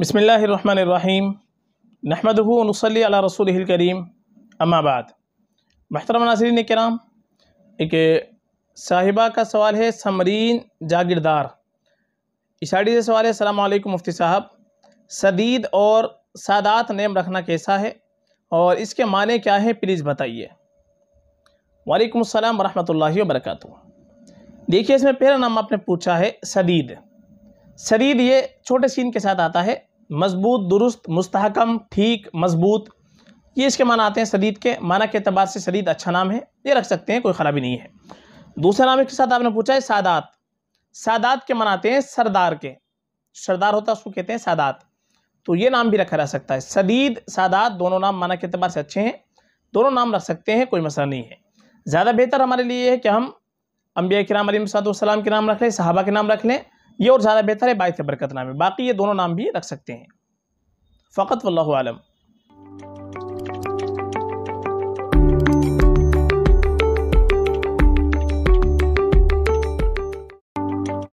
बसमीम नहमदनसली रसूल करीम अम्माबाद महतरम नासरीन कराम एक साहिबा का सवाल है समरीन जागीरदार इशाड़ी से सवाल है सलामकुम मुफ्ती साहब सदीद और सादात नेम रखना कैसा है और इसके माने क्या हैं प्लीज़ बताइए वालेकुम अस्सलाम वरहमतुल्लाहि वबरकत देखिए इसमें पहला नाम आपने पूछा है सदीद सदीद ये छोटे सीन के साथ आता है मजबूत दुरुस्त मुस्तकम ठीक मजबूत ये इसके माना आते हैं शरीद के माना के अतबार से शरीद अच्छा नाम है ये रख सकते हैं कोई ख़राबी नहीं है दूसरा नाम इसके साथ आपने पूछा है सादात सादात के मनाते हैं सरदार के सरदार होता है उसको कहते हैं सादात तो ये नाम भी रखा जा सकता है शदीद सादात दोनों नाम माना के अतबार से अच्छे हैं दोनों नाम रख सकते हैं कोई मसला नहीं है ज़्यादा बेहतर हमारे लिए है कि हम अम्बिया कराम अलीम सलाम के नाम रख लें साहबा के नाम रख लें یہ اور زیادہ بہتر ہے باعث برکت نام ہے باقی یہ دونوں نام بھی رکھ سکتے ہیں فقط واللہ عالم